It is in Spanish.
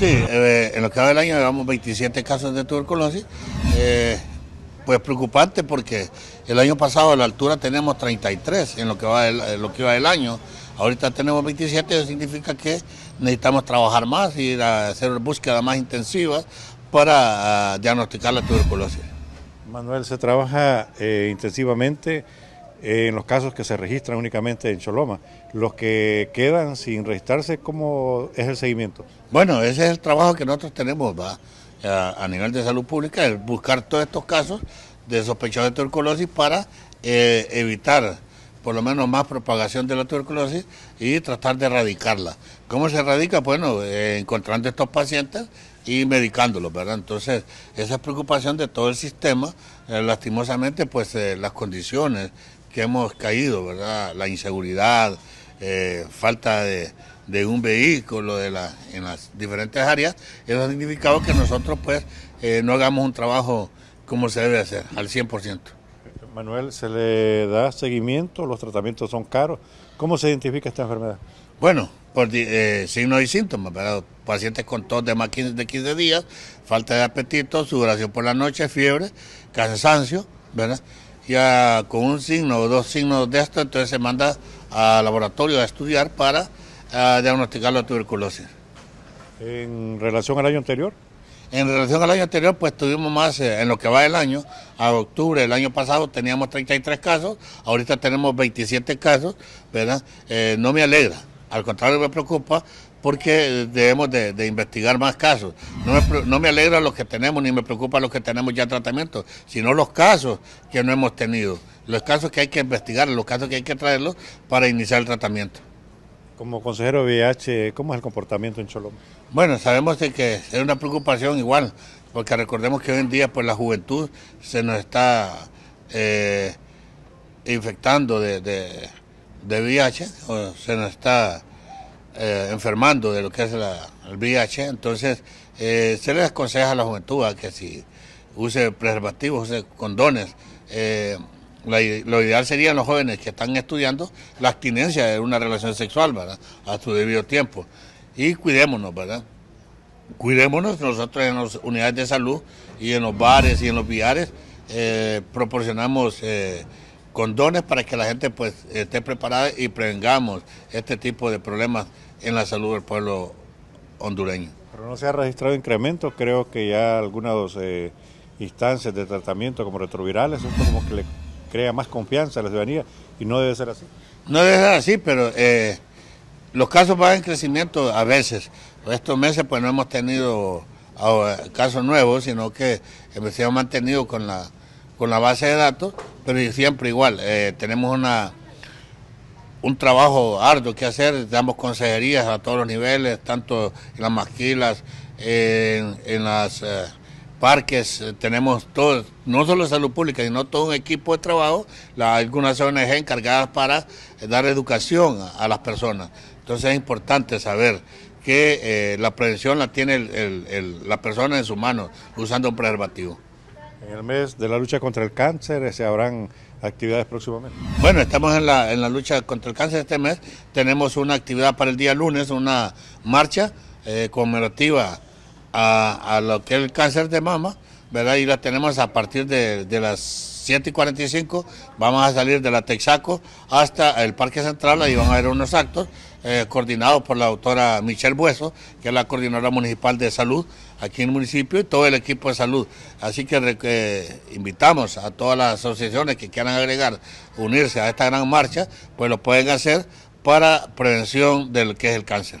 Sí, eh, en lo que va del año llevamos 27 casos de tuberculosis. Eh, pues preocupante porque el año pasado a la altura teníamos 33 en lo que va del, eh, lo que va del año. Ahorita tenemos 27, eso significa que necesitamos trabajar más y hacer búsqueda más intensivas para ah, diagnosticar la tuberculosis. Manuel, se trabaja intensivamente eh, en los casos que se registran únicamente en Choloma. Los que quedan sin registrarse, ¿cómo es el seguimiento? Bueno, ese es el trabajo que nosotros tenemos a, a, nivel de salud pública, es buscar todos estos casos de sospechosos de tuberculosis para eh, evitar por lo menos más propagación de la tuberculosis y tratar de erradicarla. ¿Cómo se erradica? Bueno, eh, encontrando estos pacientes y medicándolos, ¿verdad? Entonces, esa es preocupación de todo el sistema, lastimosamente, pues las condiciones que hemos caído, ¿verdad? La inseguridad, eh, falta de, un vehículo en las diferentes áreas, eso ha significado que nosotros pues eh, no hagamos un trabajo como se debe hacer, al 100%. Manuel, ¿se le da seguimiento? ¿Los tratamientos son caros? ¿Cómo se identifica esta enfermedad? Bueno, por eh, signos y síntomas, ¿verdad? Pacientes con tos de más de 15 días, falta de apetito, sudoración por la noche, fiebre, cansancio, ¿verdad? ya con un signo o dos signos de esto, entonces se manda al laboratorio a estudiar para ah, diagnosticar la tuberculosis. ¿En relación al año anterior? En relación al año anterior, pues tuvimos más, eh, en lo que va el año, a octubre del año pasado teníamos 33 casos, ahorita tenemos 27 casos, ¿verdad? Eh, no me alegra, al contrario me preocupa, porque debemos de, investigar más casos. No me, alegra los que tenemos ni me preocupa los que tenemos ya tratamiento, sino los casos que no hemos tenido, los casos que hay que investigar, los casos que hay que traerlos para iniciar el tratamiento. Como consejero de VIH, ¿cómo es el comportamiento en Choloma? Bueno, sabemos que es una preocupación igual, porque recordemos que hoy en día pues la juventud se nos está eh, infectando de, VIH, o se nos está eh, enfermando de lo que es la, el VIH, entonces eh, se les aconseja a la juventud que si use preservativos, use condones. Eh, lo ideal serían los jóvenes que están estudiando la abstinencia de una relación sexual, ¿verdad? A su debido tiempo. Y cuidémonos, ¿verdad? Cuidémonos nosotros en las unidades de salud y en los bares y en los viares proporcionamos dones para que la gente pues esté preparada y prevengamos este tipo de problemas en la salud del pueblo hondureño. Pero no se ha registrado incremento, creo que ya algunas eh, instancias de tratamiento como retrovirales, esto como que le crea más confianza a la ciudadanía y no debe ser así. No debe ser así, pero eh, los casos van en crecimiento a veces. Estos meses pues no hemos tenido ah, casos nuevos, sino que se han mantenido con la base de datos pero siempre igual, eh, tenemos una un trabajo arduo que hacer, damos consejerías a todos los niveles, tanto en las maquilas, en, en las eh, parques, eh, tenemos todo, no solo salud pública, sino todo un equipo de trabajo, algunas ONG encargadas para dar educación a, las personas. Entonces es importante saber que la prevención la tiene la persona en su mano usando un preservativo. En el mes de la lucha contra el cáncer eh, se habrán actividades próximamente. Bueno, estamos en la, en la lucha contra el cáncer este mes. Tenemos una actividad para el día lunes, una marcha eh, conmemorativa a, a, lo que es el cáncer de mama y la tenemos a partir de, las 7 y 45. Vamos a salir de la Texaco hasta el Parque Central, ahí van a haber unos actos. Eh, coordinados por la doctora Michelle Bueso, que es la coordinadora municipal de salud aquí en el municipio y todo el equipo de salud. Así que eh, invitamos a todas las asociaciones que quieran agregar, unirse a esta gran marcha, pues lo pueden hacer para prevención del que es el cáncer.